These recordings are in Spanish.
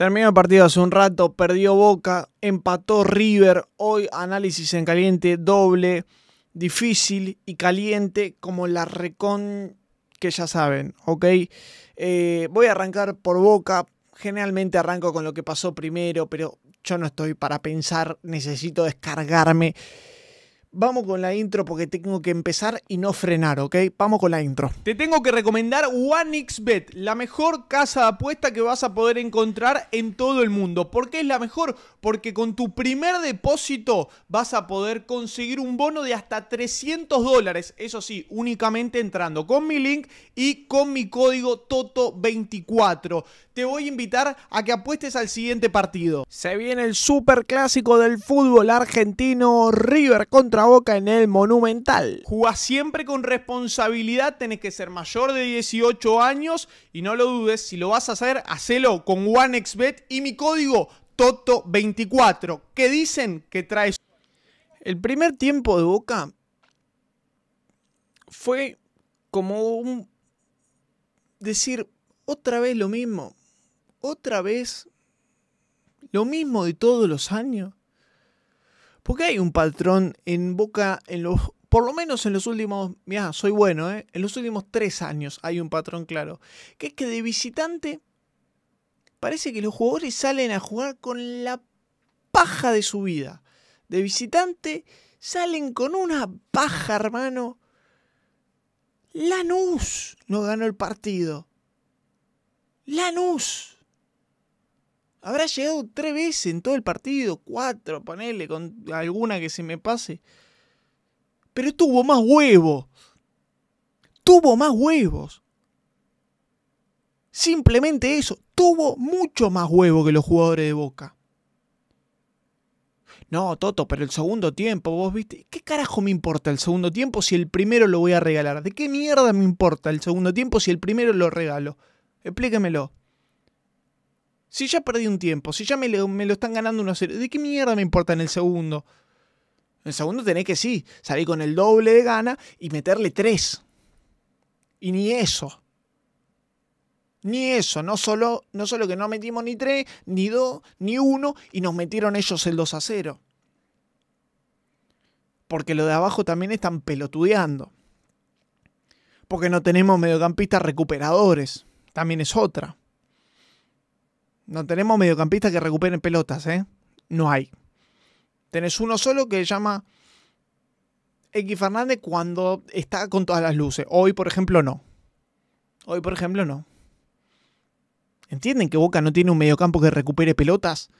Terminó el partido hace un rato, perdió Boca, empató River. Hoy análisis en caliente doble, difícil y caliente como la recon que ya saben, ¿ok? Eh, voy a arrancar por Boca. Generalmente arranco con lo que pasó primero, pero yo no estoy para pensar, necesito descargarme Vamos con la intro porque tengo que empezar y no frenar, ¿ok? Vamos con la intro. Te tengo que recomendar OneXBet, la mejor casa de apuesta que vas a poder encontrar en todo el mundo. Porque es la mejor? porque con tu primer depósito vas a poder conseguir un bono de hasta 300 dólares, eso sí, únicamente entrando con mi link y con mi código TOTO24. Te voy a invitar a que apuestes al siguiente partido. Se viene el superclásico clásico del fútbol argentino, River contra Boca en el Monumental. Juega siempre con responsabilidad, tenés que ser mayor de 18 años y no lo dudes, si lo vas a hacer, hacelo con OneXBet y mi código Toto 24, que dicen que trae... El primer tiempo de Boca fue como decir otra vez lo mismo, otra vez lo mismo de todos los años. Porque hay un patrón en Boca en los por lo menos en los últimos, mira soy bueno, ¿eh? en los últimos tres años hay un patrón claro, que es que de visitante parece que los jugadores salen a jugar con la paja de su vida. De visitante, salen con una paja, hermano. Lanús no ganó el partido. Lanús. Habrá llegado tres veces en todo el partido, cuatro, ponele, con alguna que se me pase. Pero tuvo más huevos. Tuvo más huevos. Simplemente eso. Tuvo mucho más huevo que los jugadores de Boca. No, Toto, pero el segundo tiempo, vos viste, ¿qué carajo me importa el segundo tiempo si el primero lo voy a regalar? ¿De qué mierda me importa el segundo tiempo si el primero lo regalo? Explíquemelo. Si ya perdí un tiempo, si ya me lo, están ganando a cero ¿de qué mierda me importa en el segundo? En el segundo tenés que sí, salir con el doble de gana y meterle tres Y ni eso. Ni eso, no solo, no solo que no metimos ni 3, ni 2, ni 1 y nos metieron ellos el 2 a 0. Porque lo de abajo también están pelotudeando. Porque no tenemos mediocampistas recuperadores. También es otra. No tenemos mediocampistas que recuperen pelotas, ¿eh? No hay. Tenés uno solo que se llama X Fernández cuando está con todas las luces. Hoy, por ejemplo, no. Hoy, por ejemplo, no. ¿Entienden que Boca no tiene un mediocampo que recupere pelotas?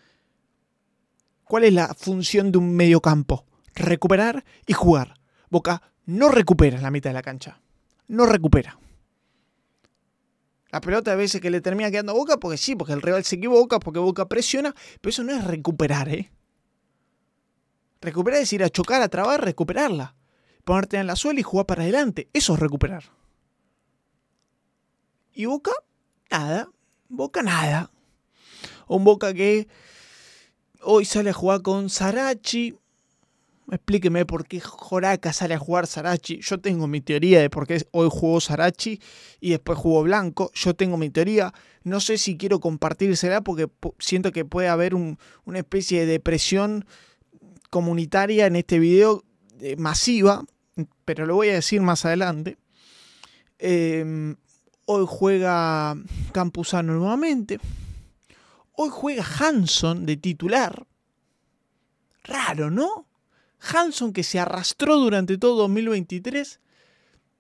¿Cuál es la función de un mediocampo? Recuperar y jugar. Boca no recupera la mitad de la cancha. No recupera. La pelota a veces que le termina quedando a Boca porque sí, porque el rival se equivoca, porque Boca presiona, pero eso no es recuperar, ¿eh? Recuperar es ir a chocar, a trabar, recuperarla. Ponerte en la suela y jugar para adelante. Eso es recuperar. Y Boca, nada, Boca nada. Un Boca que hoy sale a jugar con Sarachi. Explíqueme por qué Joraca sale a jugar Sarachi. Yo tengo mi teoría de por qué hoy jugó Sarachi y después jugó Blanco. Yo tengo mi teoría. No sé si quiero compartírsela porque siento que puede haber una especie de depresión comunitaria en este video eh, masiva, pero lo voy a decir más adelante. Eh, Hoy juega Campuzano nuevamente. Hoy juega Hanson de titular. Raro, ¿no? Hanson que se arrastró durante todo 2023,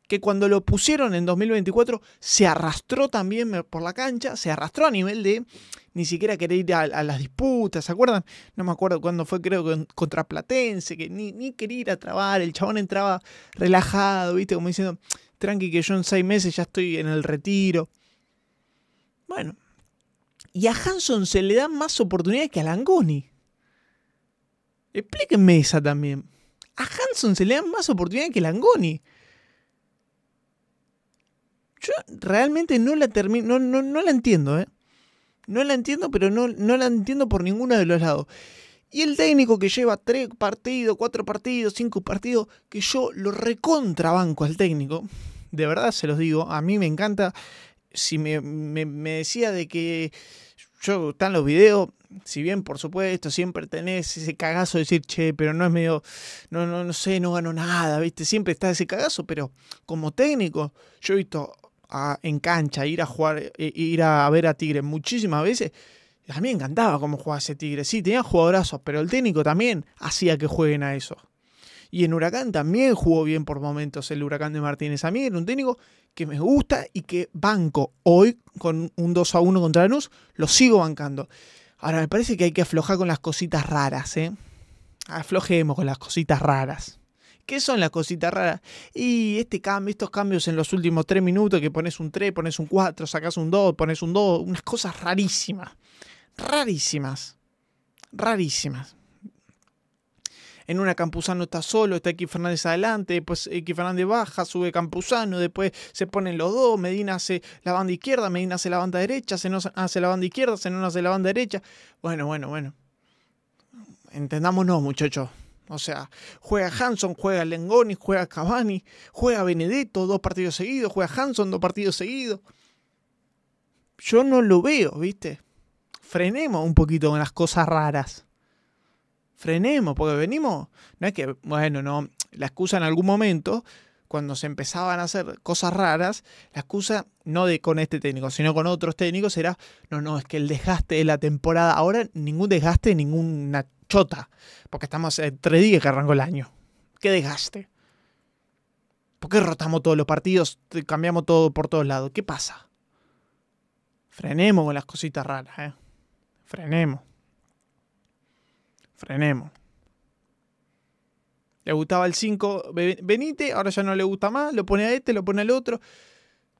que cuando lo pusieron en 2024 se arrastró también por la cancha, se arrastró a nivel de ni siquiera querer ir a, las disputas, ¿se acuerdan? No me acuerdo cuándo fue, creo que contra Platense, que ni, ni quería ir a trabar, el chabón entraba relajado, ¿viste? Como diciendo, tranqui que yo en seis meses ya estoy en el retiro. Bueno, y a Hanson se le dan más oportunidades que a Langoni. Explíquenme esa también. A Hanson se le dan más oportunidades que a Langoni. Yo realmente no la no, no, la entiendo, ¿eh? No la entiendo, pero no, no la entiendo por ninguno de los lados. Y el técnico que lleva tres partidos, cuatro partidos, cinco partidos, que yo lo recontrabanco al técnico, de verdad se los digo, a mí me encanta. Si me, decía de que yo, están los videos, si bien por supuesto siempre tenés ese cagazo de decir, che, pero no es medio, no, no, no sé, no gano nada, viste, siempre está ese cagazo, pero como técnico, yo he visto en cancha ir a jugar, eh, ir a ver a Tigre muchísimas veces a mí me encantaba cómo jugaba ese Tigre. Sí, tenía jugadorazos, pero el técnico también hacía que jueguen a eso. Y en Huracán también jugó bien por momentos el Huracán de Martínez. A mí era un técnico que me gusta y que banco hoy con un 2 a 1 contra NUS lo sigo bancando. Ahora me parece que hay que aflojar con las cositas raras, ¿eh? Aflojemos con las cositas raras. ¿Qué son las cositas raras? Y este cambio, estos cambios en los últimos 3 minutos, que pones un 3, pones un 4, sacas un 2, pones un 2, unas cosas rarísimas rarísimas. Rarísimas. En una Campuzano está solo, está X Fernández adelante, después X Fernández baja, sube Campuzano, después se ponen los dos, Medina hace la banda izquierda, Medina hace la banda derecha, se nos hace la banda izquierda, se nos hace la banda derecha. Bueno, bueno, bueno. Entendámonos, muchachos. O sea, juega Hanson, juega Lengoni, juega Cavani, juega Benedetto, dos partidos seguidos, juega Hanson, dos partidos seguidos. Yo no lo veo, ¿viste? frenemos un poquito con las cosas raras. Frenemos, porque venimos, no es que, bueno, no, la excusa en algún momento, cuando se empezaban a hacer cosas raras, la excusa no de con este técnico, sino con otros técnicos era, no, no, es que el desgaste de la temporada, ahora ningún desgaste, ninguna chota, porque estamos tres días que arrancó el año. ¿Qué desgaste? ¿Por qué rotamos todos los partidos, cambiamos todo por todos lados? ¿Qué pasa? Frenemos con las cositas raras, ¿eh? Frenemos. Frenemos. Le gustaba el 5 Benítez, ahora ya no le gusta más, lo pone a este, lo pone al otro.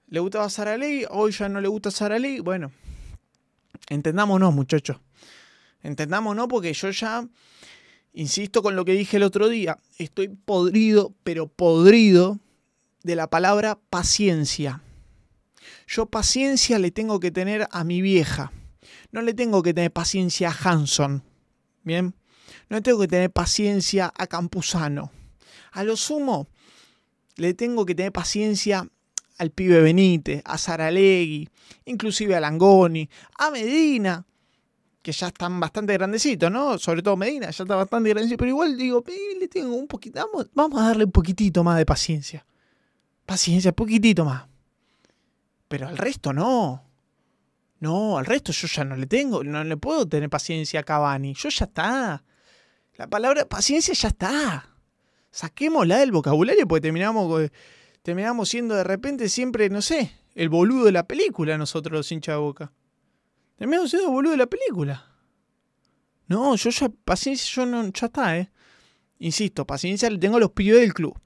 Le gustaba Ley? hoy ya no le gusta Ley. Bueno, entendámonos, muchachos. Entendámonos porque yo ya, insisto con lo que dije el otro día, estoy podrido, pero podrido de la palabra paciencia. Yo paciencia le tengo que tener a mi vieja. No le tengo que tener paciencia a Hanson. Bien. No le tengo que tener paciencia a Campuzano. A lo sumo, le tengo que tener paciencia al pibe Benítez, a Saralegui, inclusive a Langoni, a Medina, que ya están bastante grandecitos, ¿no? Sobre todo Medina, ya está bastante grandecito, pero igual digo, le tengo un poquito, vamos a darle un poquitito más de paciencia. Paciencia, poquitito más. Pero al resto no. No, al resto yo ya no le tengo, no le puedo tener paciencia a Cavani. Yo ya está. La palabra paciencia ya está. Saquémosla del vocabulario porque terminamos, eh, terminamos siendo de repente siempre, no sé, el boludo de la película nosotros los hinchas de boca. Terminamos siendo el boludo de la película. No, yo ya, paciencia, yo no, ya está, eh. Insisto, paciencia le tengo a los pibes del club.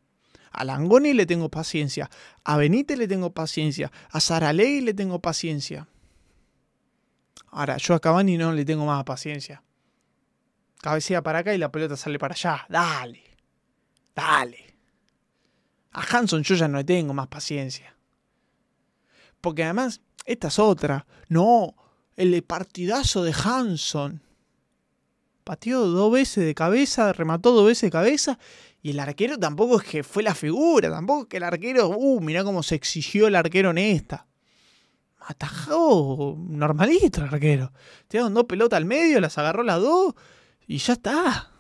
A Langoni le tengo paciencia. A Benítez le tengo paciencia. A Saralegui le tengo paciencia. Ahora, yo a Cavani no le tengo más paciencia. Cabecea para acá y la pelota sale para allá. Dale. Dale. A Hanson yo ya no le tengo más paciencia. Porque además, esta es otra. No, el partidazo de Hanson. Patió dos veces de cabeza, remató dos veces de cabeza. Y el arquero tampoco es que fue la figura, tampoco es que el arquero, uh, mirá cómo se exigió el arquero en esta atajado normalito el arquero. Tiraron dos pelotas al medio, las agarró las dos y ya está.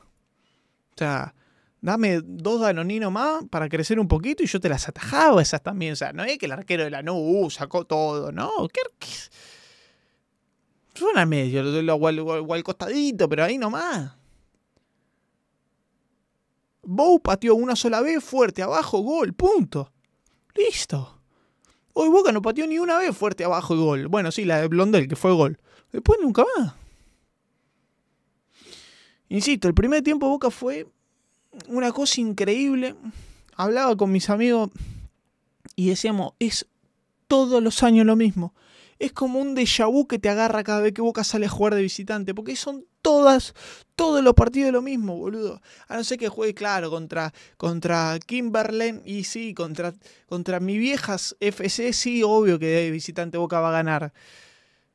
O sea, dame dos danoninos más para crecer un poquito y yo te las atajaba esas también. O sea, no es que el arquero de la NU uh, sacó todo, ¿no? Suena medio, igual costadito, pero ahí nomás. Bow pateó una sola vez fuerte, abajo, gol, punto. Listo. Hoy Boca no pateó ni una vez fuerte abajo y gol. Bueno, sí, la de Blondel, que fue gol. Después nunca más. Insisto, el primer tiempo Boca fue una cosa increíble. Hablaba con mis amigos y decíamos, es todos los años lo mismo es como un déjà vu que te agarra cada vez que Boca sale a jugar de visitante, porque son todas, todos los partidos lo mismo, boludo. A no ser que juegue, claro, contra, contra y sí, contra, contra mi viejas FC, sí, obvio que de visitante Boca va a ganar.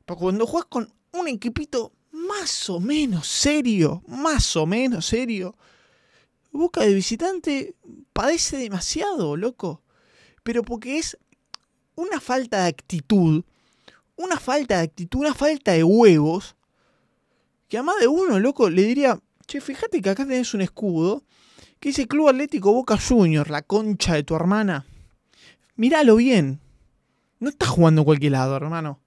Pero cuando juegas con un equipito más o menos serio, más o menos serio, Boca de visitante padece demasiado, loco. Pero porque es una falta de actitud una falta de actitud, una falta de huevos, que a más de uno, loco, le diría, che, fíjate que acá tenés un escudo que dice Club Atlético Boca Junior, la concha de tu hermana. Míralo bien. No estás jugando a cualquier lado, hermano.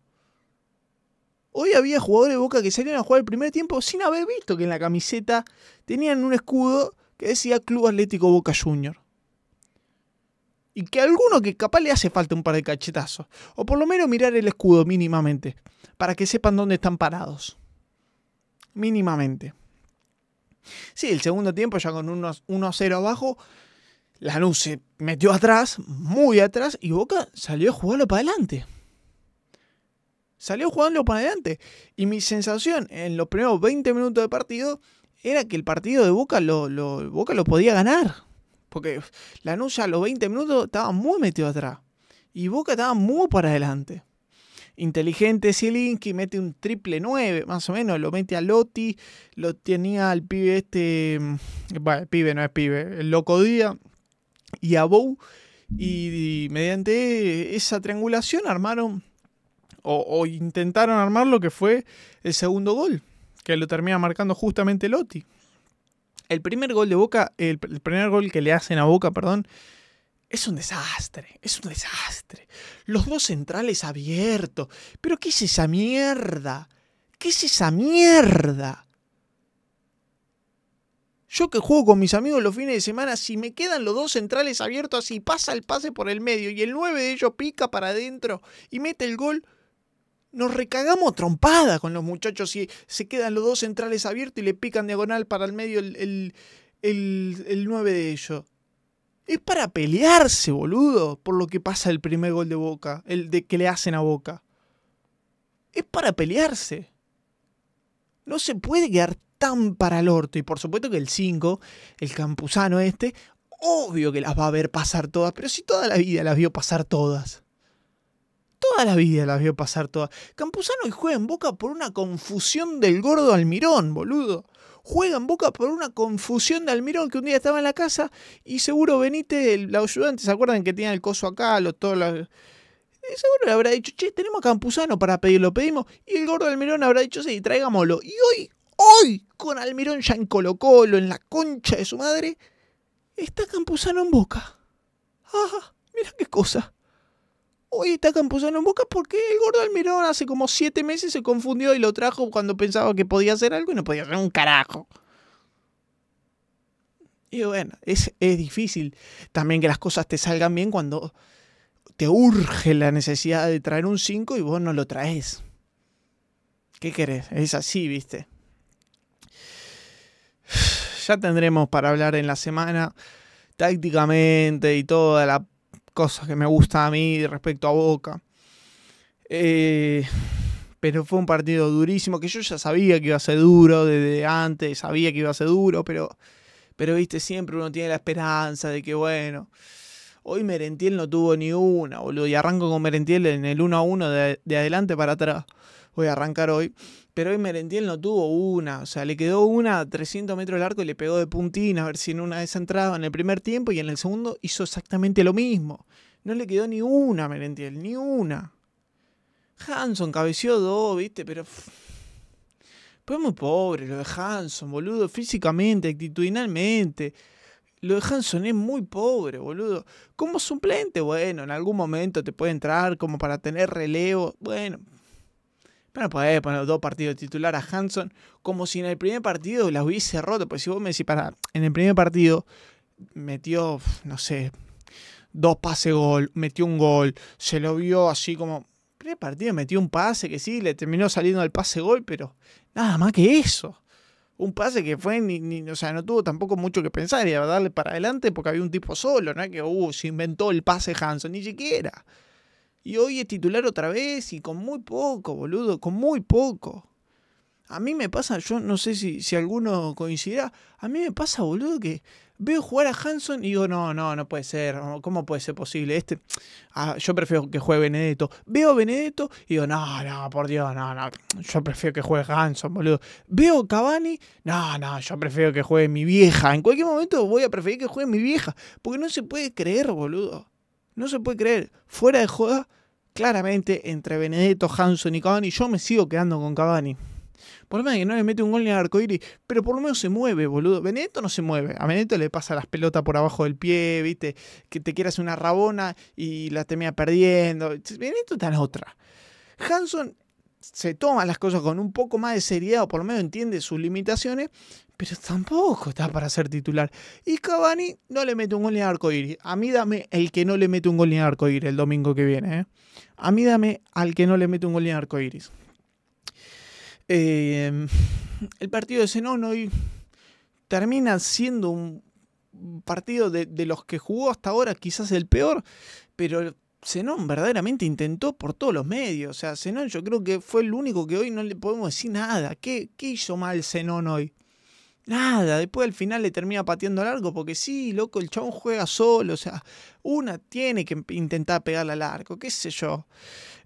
Hoy había jugadores de Boca que salieron a jugar el primer tiempo sin haber visto que en la camiseta tenían un escudo que decía Club Atlético Boca Junior y que alguno que capaz le hace falta un par de cachetazos, o por lo menos mirar el escudo mínimamente, para que sepan dónde están parados. Mínimamente. Sí, el segundo tiempo ya con 1-0 abajo, Lanús se metió atrás, muy atrás, y Boca salió a jugarlo para adelante. Salió jugando para adelante. Y mi sensación en los primeros 20 minutos de partido era que el partido de Boca lo, lo Boca lo podía ganar porque la ya a los 20 minutos estaba muy metido atrás. Y Boca estaba muy para adelante. Inteligente Zielinski mete un triple 9, más o menos. Lo mete a Lotti. Lo tenía al pibe este. Bueno, mm, el pibe no es pibe. El loco día. Y a Bou. Y, mediante esa triangulación armaron. O, o intentaron armar lo que fue el segundo gol. Que lo termina marcando justamente Lotti. El primer gol de Boca, el, primer gol que le hacen a Boca, perdón, es un desastre, es un desastre. Los dos centrales abiertos. Pero ¿qué es esa mierda? ¿Qué es esa mierda? Yo que juego con mis amigos los fines de semana, si me quedan los dos centrales abiertos así, pasa el pase por el medio y el 9 de ellos pica para adentro y mete el gol, nos recagamos trompadas con los muchachos y se quedan los dos centrales abiertos y le pican diagonal para el medio el, el, 9 de ellos. Es para pelearse, boludo, por lo que pasa el primer gol de Boca, el de que le hacen a Boca. Es para pelearse. No se puede quedar tan para el orto. Y por supuesto que el 5, el campusano este, obvio que las va a ver pasar todas, pero si toda la vida las vio pasar todas. Toda la vida la vio pasar toda Campuzano y juega en Boca por una confusión del gordo Almirón, boludo. Juega en Boca por una confusión de Almirón que un día estaba en la casa y seguro Benítez, el, la ayudante, ¿se acuerdan que tenía el coso acá? Lo, todo Seguro le habrá dicho, che, tenemos a Campuzano para pedirlo, pedimos. Y el gordo Almirón habrá dicho, sí, traigámoslo. Y hoy, hoy, con Almirón ya en Colo Colo, en la concha de su madre, está Campuzano en Boca. Ah, mira qué cosa. Hoy está pues, Campuzano en Boca porque el gordo Almirón hace como siete meses se confundió y lo trajo cuando pensaba que podía hacer algo y no podía hacer un carajo. Y bueno, es, es difícil también que las cosas te salgan bien cuando te urge la necesidad de traer un 5 y vos no lo traes. ¿Qué querés? Es así, viste. Ya tendremos para hablar en la semana tácticamente y toda la cosas que me gusta a mí respecto a Boca. Eh, pero fue un partido durísimo, que yo ya sabía que iba a ser duro desde antes, sabía que iba a ser duro, pero, pero viste, siempre uno tiene la esperanza de que, bueno, Hoy Merentiel no tuvo ni una, boludo. Y arranco con Merentiel en el 1 a 1 de, adelante para atrás. Voy a arrancar hoy. Pero hoy Merentiel no tuvo una. O sea, le quedó una a 300 metros de arco y le pegó de puntina. A ver si en una de esas en el primer tiempo y en el segundo hizo exactamente lo mismo. No le quedó ni una, Merentiel, ni una. Hanson cabeció dos, viste, pero. Pues muy pobre lo de Hanson, boludo, físicamente, actitudinalmente. Lo de Hanson es muy pobre, boludo. Como suplente, bueno, en algún momento te puede entrar como para tener relevo. Bueno, pero podés poner dos partidos titular a Hanson como si en el primer partido las hubiese roto. Pues si vos me decís, para, en el primer partido metió, no sé, dos pases gol, metió un gol, se lo vio así como. Primer partido metió un pase que sí, le terminó saliendo el pase gol, pero nada más que eso un pase que fue, ni, o sea, no tuvo tampoco mucho que pensar y darle para adelante porque había un tipo solo, ¿no? Que, uh, se inventó el pase Hanson, ni siquiera. Y hoy es titular otra vez y con muy poco, boludo, con muy poco. A mí me pasa, yo no sé si, si alguno coincidirá, a mí me pasa, boludo, que veo jugar a Hanson y digo, no, no, no puede ser, ¿cómo puede ser posible? Este, ah, yo prefiero que juegue Benedetto. Veo a Benedetto y digo, no, no, por Dios, no, no, yo prefiero que juegue Hanson, boludo. Veo Cavani, no, no, yo prefiero que juegue mi vieja. En cualquier momento voy a preferir que juegue mi vieja, porque no se puede creer, boludo. No se puede creer. Fuera de joda, claramente entre Benedetto, Hanson y Cavani, yo me sigo quedando con Cavani. Por lo menos que no le mete un gol ni al arcoíris, pero por lo menos se mueve, boludo. Benedetto no se mueve. A Benedetto le pasa las pelotas por abajo del pie, ¿viste? Que te quieras una rabona y la temía perdiendo. Benedetto está en otra. Hanson se toma las cosas con un poco más de seriedad o por lo menos entiende sus limitaciones, pero tampoco está para ser titular. Y Cavani no le mete un gol en arcoíris. A mí dame el que no le mete un gol en arcoíris el domingo que viene. ¿eh? A mí dame al que no le mete un gol en arcoíris. Em, el partido de Zenón hoy termina siendo un partido de, los que jugó hasta ahora, quizás el peor, pero Zenón verdaderamente intentó por todos los medios. O sea, Zenón yo creo que fue el único que hoy no le podemos decir nada. ¿Qué, hizo mal Zenón hoy? Nada, después al final le termina pateando largo porque sí, loco, el chabón juega solo, o sea, una tiene que intentar pegarle al arco, qué sé yo.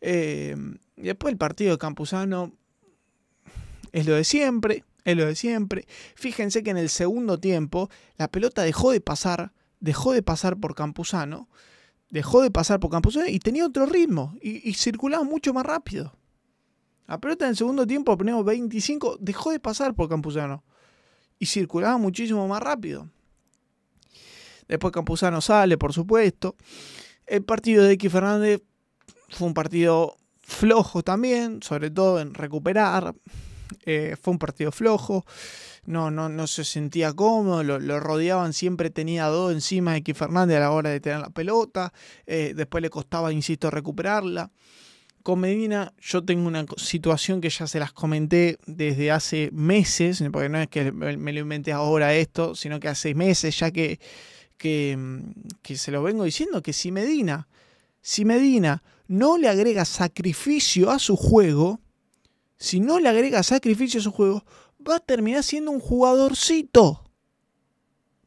Em, después el partido de Campuzano, es lo de siempre, es lo de siempre. Fíjense que en el segundo tiempo la pelota dejó de pasar, dejó de pasar por Campuzano, dejó de pasar por Campuzano y tenía otro ritmo y, circulaba mucho más rápido. La pelota en el segundo tiempo, ponemos 25, dejó de pasar por Campuzano y circulaba muchísimo más rápido. Después Campuzano sale, por supuesto. El partido de X Fernández fue un partido flojo también, sobre todo en recuperar. Eh, fue un partido flojo, no, no, no se sentía cómodo, lo, rodeaban, siempre tenía dos encima de que Fernández a la hora de tener la pelota, eh, después le costaba, insisto, recuperarla. Con Medina yo tengo una situación que ya se las comenté desde hace meses, porque no es que me lo inventé ahora esto, sino que hace meses ya que, que, mm, que se lo vengo diciendo, que si Medina, si Medina no le agrega sacrificio a su juego, si no le agrega sacrificio a su juego, va a terminar siendo un jugadorcito.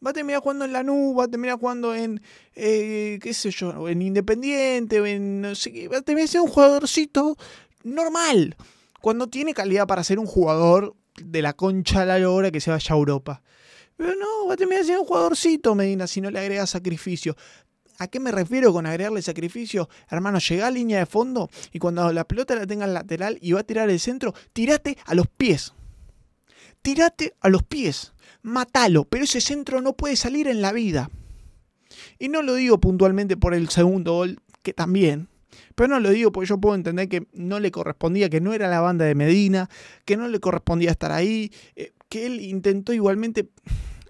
Va a terminar jugando en la nube, va a terminar jugando en, eh, qué sé yo, en Independiente, va a terminar siendo un jugadorcito normal. Cuando tiene calidad para ser un jugador de la concha a la hora que se vaya a Europa. Pero no, va a terminar siendo un jugadorcito, Medina, si no le agrega sacrificio. ¿A qué me refiero con agregarle sacrificio? Hermano, llega a línea de fondo y cuando la pelota la tenga lateral y va a tirar el centro, tirate a los pies. tírate a los pies. mátalo. pero ese centro no puede salir en la vida. Y no lo digo puntualmente por el segundo gol, que también, pero no lo digo porque yo puedo entender que no le correspondía, que no era la banda de Medina, que no le correspondía estar ahí, eh, que él intentó igualmente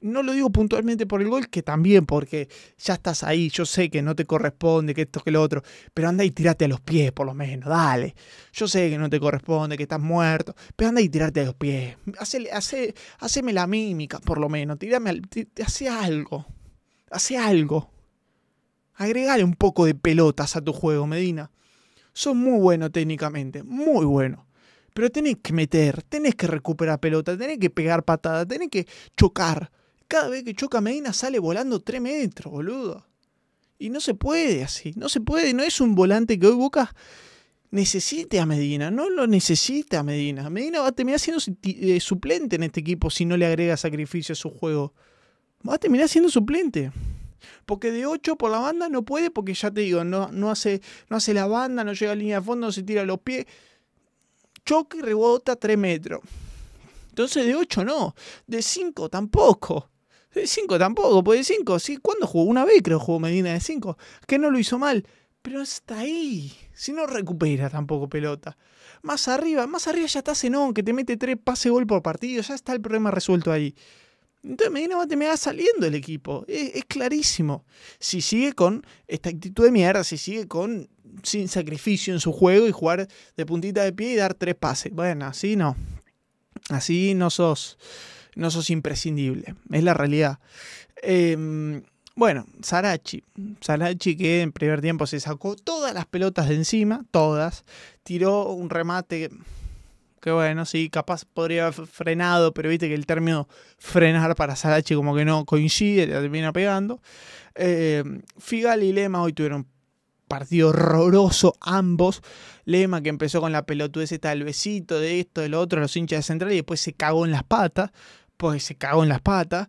no lo digo puntualmente por el gol, que también, porque ya estás ahí, yo sé que no te corresponde, que esto, que lo otro, pero anda y tirate a los pies, por lo menos, dale. Yo sé que no te corresponde, que estás muerto, pero anda y tirate a los pies. Hacele, hace, haceme la mímica, por lo menos, tirame hace algo, hace algo. Agregale un poco de pelotas a tu juego, Medina. Son muy bueno técnicamente, muy bueno. Pero tenés que meter, tenés que recuperar pelota, tenés que pegar patada, tenés que chocar. Cada vez que choca Medina sale volando 3 metros, boludo. Y no se puede así, no se puede, no es un volante que hoy Boca necesite a Medina, no lo necesita a Medina. Medina va a terminar siendo eh, suplente en este equipo si no le agrega sacrificio a su juego. Va a terminar siendo suplente. Porque de 8 por la banda no puede, porque ya te digo, no, no, hace, no hace la banda, no llega a línea de fondo, no se tira los pies. Choca y rebota 3 metros. Entonces de 8 no, de 5 tampoco. 5 eh, tampoco, puede 5. ¿sí? ¿Cuándo jugó? Una vez creo jugó Medina de 5. Que no lo hizo mal. Pero está ahí. Si no recupera tampoco pelota. Más arriba, más arriba ya está Zenón, que te mete 3 pase gol por partido. Ya está el problema resuelto ahí. Entonces Medina va a terminar saliendo el equipo. Es, es, clarísimo. Si sigue con esta actitud de mierda, si sigue con sin sacrificio en su juego y jugar de puntita de pie y dar tres pases. Bueno, así no. Así no sos no sos imprescindible. Es la realidad. Em, bueno, Sarachi. Sarachi que en primer tiempo se sacó todas las pelotas de encima, todas. Tiró un remate que bueno, sí, capaz podría haber frenado, pero viste que el término frenar para Sarachi como que no coincide, le termina pegando. Eh, Figal y Lema hoy tuvieron partido horroroso ambos. Lema que empezó con la pelotudez ese del besito, de esto, de lo otro, los hinchas de Central y después se cagó en las patas pues se cagó en las patas.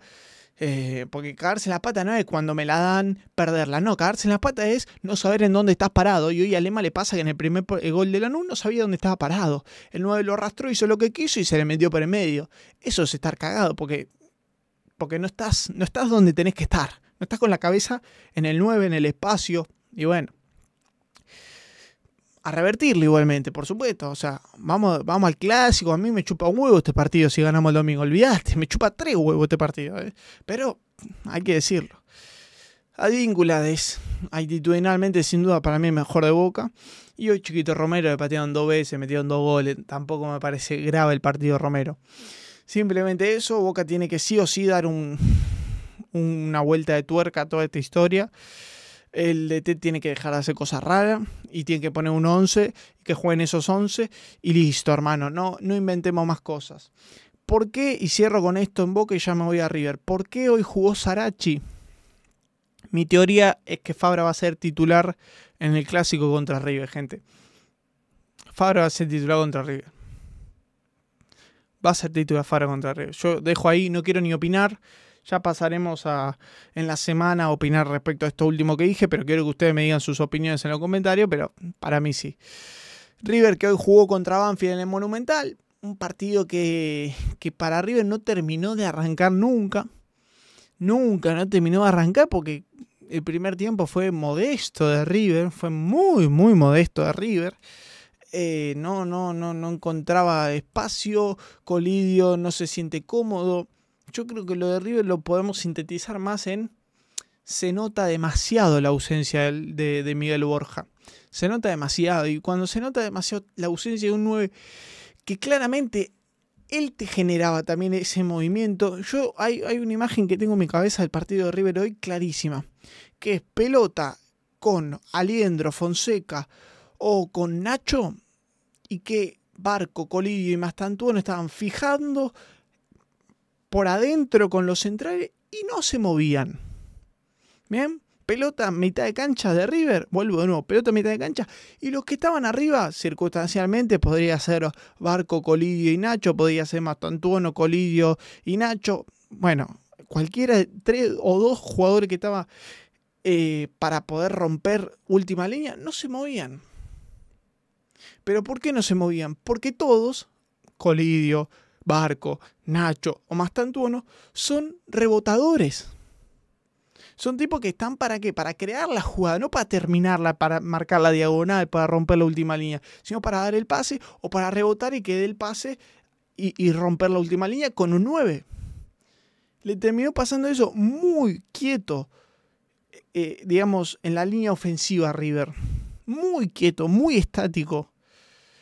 Eh, porque cagarse en las patas no es cuando me la dan, perderla. No, cagarse en las pata es no saber en dónde estás parado. Y hoy a Lema le pasa que en el primer gol de la NU no sabía dónde estaba parado. El 9 lo arrastró, hizo lo que quiso y se le metió por el medio. Eso es estar cagado, porque, porque no, estás, no estás donde tenés que estar. No estás con la cabeza en el 9, en el espacio. Y bueno, a revertirlo igualmente, por supuesto. O sea, vamos, vamos al clásico. A mí me chupa un huevo este partido si ganamos el domingo. Olvidaste, me chupa tres huevos este partido. ¿eh? Pero hay que decirlo. Advíncula actitudinalmente sin duda para mí mejor de Boca. Y hoy Chiquito Romero le patearon dos veces, metieron dos goles. Tampoco me parece grave el partido Romero. Simplemente eso, Boca tiene que sí o sí dar un, una vuelta de tuerca a toda esta historia el DT tiene que dejar de hacer cosas raras y tiene que poner un 11, que jueguen esos 11 y listo, hermano, no, no inventemos más cosas. ¿Por qué? Y cierro con esto en boca y ya me voy a River. ¿Por qué hoy jugó Sarachi? Mi teoría es que Fabra va a ser titular en el clásico contra River, gente. Fabra va a ser titular contra River. Va a ser titular Fabra contra River. Yo dejo ahí, no quiero ni opinar. Ya pasaremos en la semana a opinar respecto a esto último que dije, pero quiero que ustedes me digan sus opiniones en los comentarios, pero para mí sí. River que hoy jugó contra Banfield en el Monumental, un partido que, para River no terminó de arrancar nunca. Nunca, no terminó de arrancar porque el primer tiempo fue modesto de River, fue muy, muy modesto de River. Eh, no, no, no, no encontraba espacio, Colidio no se siente cómodo, yo creo que lo de River lo podemos sintetizar más en se nota demasiado la ausencia de, Miguel Borja. Se nota demasiado. Y cuando se nota demasiado la ausencia de un 9, que claramente él te generaba también ese movimiento. Yo hay, una imagen que tengo en mi cabeza del partido de River hoy clarísima. Que es pelota con Aliendro, Fonseca o con Nacho. Y que Barco, Colillo y Mastantuono estaban fijando por adentro con los centrales y no se movían. Bien, pelota mitad de cancha de River, vuelvo de nuevo, pelota mitad de cancha. Y los que estaban arriba, circunstancialmente, podría ser Barco, Colidio y Nacho, podría ser Mastantuono, Colidio y Nacho. Bueno, cualquiera de tres o dos jugadores que estaba eh, para poder romper última línea, no se movían. ¿Pero por qué no se movían? Porque todos, Colidio, Barco, Nacho o más uno, son rebotadores. Son tipos que están para qué? Para crear la jugada, no para terminarla, para marcar la diagonal, para romper la última línea, sino para dar el pase o para rebotar y que dé el pase y, romper la última línea con un 9. Le terminó pasando eso muy quieto, eh, digamos, en la línea ofensiva River. Muy quieto, muy estático.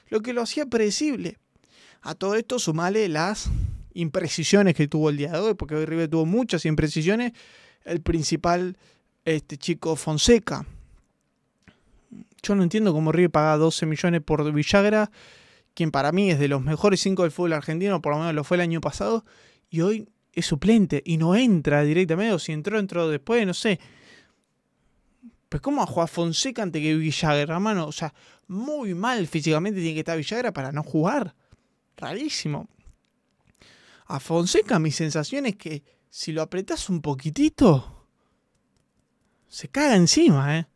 Lo que lo hacía predecible. A todo esto sumale las imprecisiones que tuvo el día de hoy, porque hoy River tuvo muchas imprecisiones. El principal, este chico Fonseca. Yo no entiendo cómo River paga 12 millones por Villagra, quien para mí es de los mejores 5 del fútbol argentino, por lo menos lo fue el año pasado, y hoy es suplente y no entra directamente, o si entró, entró después, no sé. Pues cómo a jugar Fonseca ante que Villagra, hermano, o sea, muy mal físicamente tiene que estar Villagra para no jugar rarísimo. A Fonseca mi sensación es que si lo apretas un poquitito, se caga encima, ¿eh?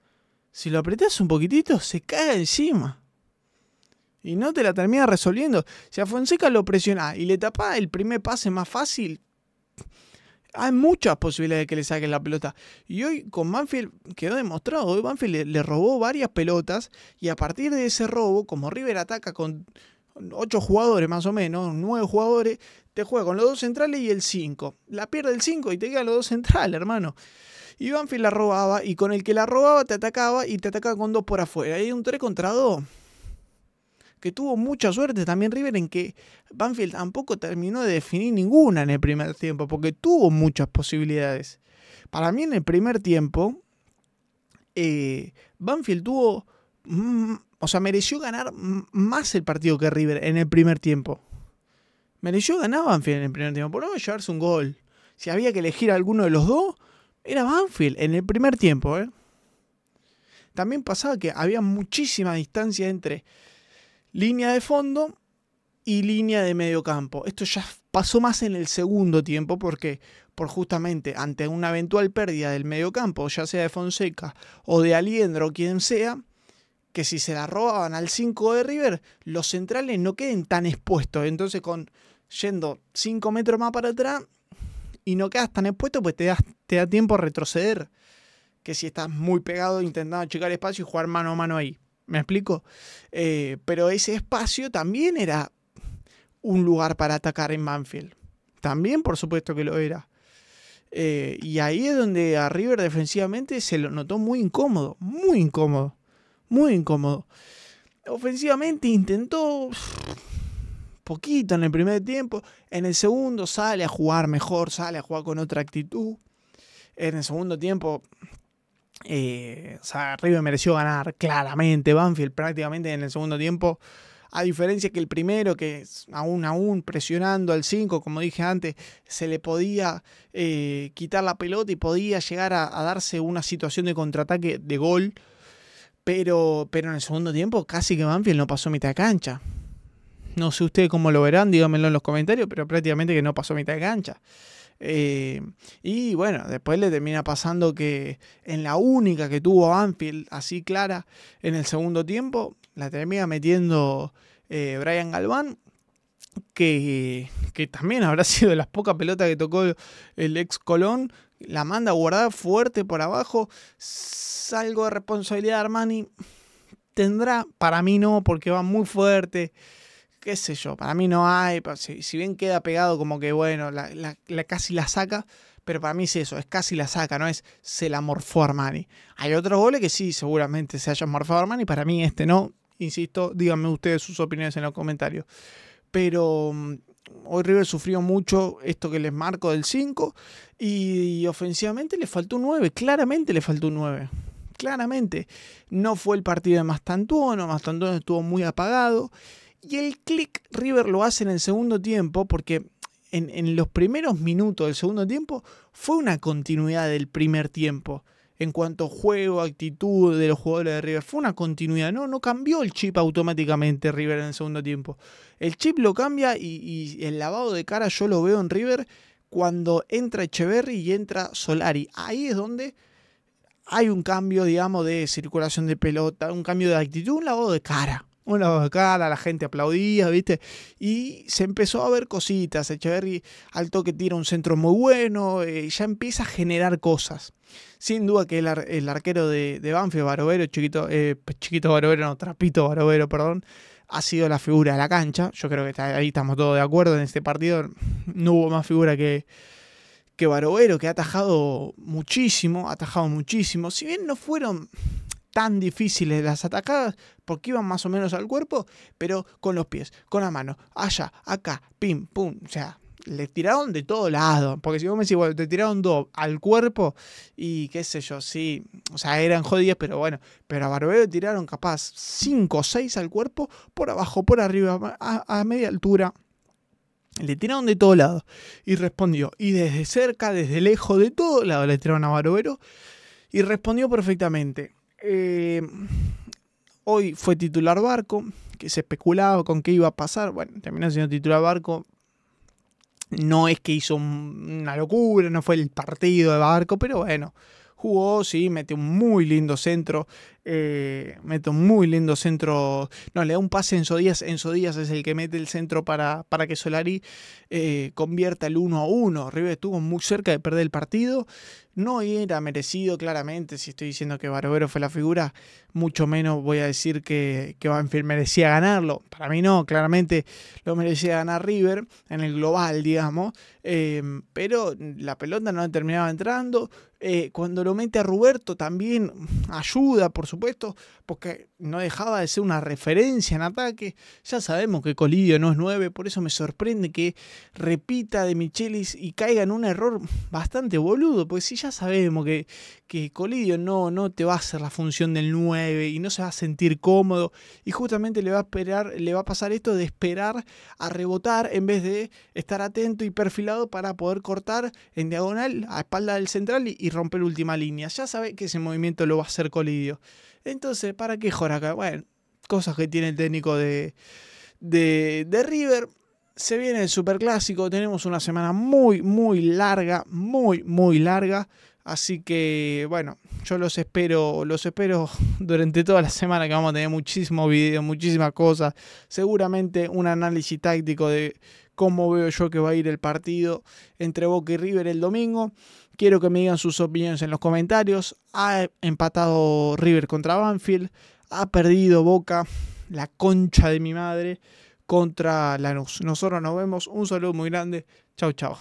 Si lo apretas un poquitito, se caga encima. Y no te la termina resolviendo. Si a Fonseca lo presiona y le tapás el primer pase más fácil, hay muchas posibilidades de que le saquen la pelota. Y hoy con Manfield quedó demostrado. Hoy Manfield le robó varias pelotas y a partir de ese robo, como River ataca con ocho jugadores más o menos, nueve jugadores, te juega con los dos centrales y el 5. La pierde el 5 y te quedan los dos centrales, hermano. Y Banfield la robaba y con el que la robaba te atacaba y te atacaba con dos por afuera. Hay un 3 contra 2. Que tuvo mucha suerte también River en que Banfield tampoco terminó de definir ninguna en el primer tiempo, porque tuvo muchas posibilidades. Para mí en el primer tiempo, eh, Banfield tuvo o sea, mereció ganar más el partido que River en el primer tiempo. Mereció ganar Banfield en el primer tiempo. Por no llevarse un gol. Si había que elegir a alguno de los dos, era Banfield en el primer tiempo. ¿eh? También pasaba que había muchísima distancia entre línea de fondo y línea de medio campo. Esto ya pasó más en el segundo tiempo porque por justamente ante una eventual pérdida del medio campo, ya sea de Fonseca o de Aliendro o quien sea, que si se la robaban al 5 de River, los centrales no queden tan expuestos. Entonces, con yendo 5 metros más para atrás y no quedas tan expuesto, pues te, te da tiempo a retroceder. Que si estás muy pegado intentando achicar espacio y jugar mano a mano ahí. ¿Me explico? Eh, pero ese espacio también era un lugar para atacar en Manfield. También, por supuesto que lo era. Eh, y ahí es donde a River defensivamente se lo notó muy incómodo, muy incómodo muy incómodo. Ofensivamente intentó poquito en el primer tiempo, en el segundo sale a jugar mejor, sale a jugar con otra actitud. En el segundo tiempo, eh, mereció ganar claramente, Banfield prácticamente en el segundo tiempo. A diferencia que el primero, que aún aún presionando al 5, como dije antes, se le podía eh, quitar la pelota y podía llegar a, a darse una situación de contraataque de gol. Pero, en el segundo tiempo casi que Banfield no pasó mitad de cancha. No sé ustedes cómo lo verán, díganmelo en los comentarios, pero prácticamente que no pasó mitad de cancha. Eh, y bueno, después le termina pasando que en la única que tuvo Banfield así clara en el segundo tiempo, la termina metiendo eh, Brian Galván, que, que, también habrá sido de las pocas pelotas que tocó el ex Colón, la manda guardada fuerte por abajo. Salgo de responsabilidad de Armani. Tendrá, para mí no, porque va muy fuerte. Qué sé yo, para mí no hay. Si, bien queda pegado, como que bueno, la, casi la saca. Pero para mí es eso, es casi la saca, no es se la morfó Armani. Hay otros goles que sí, seguramente se haya morfado Armani. Para mí este no. Insisto, díganme ustedes sus opiniones en los comentarios. Pero mm, Hoy River sufrió mucho esto que les marco del 5 y, ofensivamente le faltó un 9, claramente le faltó un 9. Claramente no fue el partido de Mastantuono, Mastantuono estuvo muy apagado y el click River lo hace en el segundo tiempo porque en los primeros minutos del segundo tiempo fue una continuidad del primer tiempo en cuanto a juego, actitud de los jugadores de River. Fue una continuidad, ¿no? No cambió el chip automáticamente River en el segundo tiempo. El chip lo cambia y, y el lavado de cara yo lo veo en River cuando entra Echeverry y entra Solari. Ahí es donde hay un cambio, digamos, de circulación de pelota, un cambio de actitud, un lavado de cara una cara, la gente aplaudía, ¿viste? Y se empezó a ver cositas. Echeverry al toque tira un centro muy bueno, Y eh, ya empieza a generar cosas. Sin duda que el, arquero de, de, Banfield, Barovero, chiquito, eh, pues, chiquito Barovero, no, Trapito Barovero, perdón, ha sido la figura de la cancha. Yo creo que ahí estamos todos de acuerdo. En este partido no hubo más figura que, que Barovero, que ha atajado muchísimo, ha atajado muchísimo. Si bien no fueron tan difíciles las atacadas porque iban más o menos al cuerpo, pero con los pies, con la mano, allá, acá, pim, pum, o sea, le tiraron de todo lado. Porque si vos me decís, bueno, te tiraron dos al cuerpo y qué sé yo, sí, o sea, eran jodidas, pero bueno, pero a Barbero tiraron capaz cinco o seis al cuerpo, por abajo, por arriba, a, media altura. Le tiraron de todo lado y respondió. Y desde cerca, desde lejos, de todo lado le tiraron a Barbero y respondió perfectamente. Eh, hoy fue titular Barco, que se especulaba con qué iba a pasar. Bueno, terminó siendo titular Barco. No es que hizo una locura, no fue el partido de Barco, pero bueno, jugó, sí, mete un muy lindo centro, eh, mete un muy lindo centro, no, le da un pase en Zodías, en sodías es el que mete el centro para, para que Solari eh, convierta el 1 a 1, River estuvo muy cerca de perder el partido, no era merecido claramente, si estoy diciendo que Barbero fue la figura, mucho menos voy a decir que, que Banfield merecía ganarlo. Para mí no, claramente lo merecía ganar River en el global, digamos. Em, pero la pelota no terminaba entrando. Eh, cuando lo mete a Roberto también ayuda, por supuesto, porque no dejaba de ser una referencia en ataque. Ya sabemos que Colidio no es 9, por eso me sorprende que repita de Michelis y caiga en un error bastante boludo, porque si ya sabemos que, que Colidio no, no te va a hacer la función del 9 y no se va a sentir cómodo y justamente le va a esperar, le va a pasar esto de esperar a rebotar en vez de estar atento y perfilado para poder cortar en diagonal a espalda del central y, y romper última línea. Ya sabe que ese movimiento lo va a hacer Colidio. Entonces, ¿para qué Joraca? Bueno, cosas que tiene el técnico de, de, River. Se viene el superclásico, tenemos una semana muy, muy larga, muy, muy larga. Así que bueno, yo los espero, los espero durante toda la semana que vamos a tener muchísimos videos, muchísimas cosas. Seguramente un análisis táctico de cómo veo yo que va a ir el partido entre Boca y River el domingo. Quiero que me digan sus opiniones en los comentarios. Ha empatado River contra Banfield. Ha perdido Boca, la concha de mi madre, contra Lanús. Nosotros nos vemos. Un saludo muy grande. Chau, chau.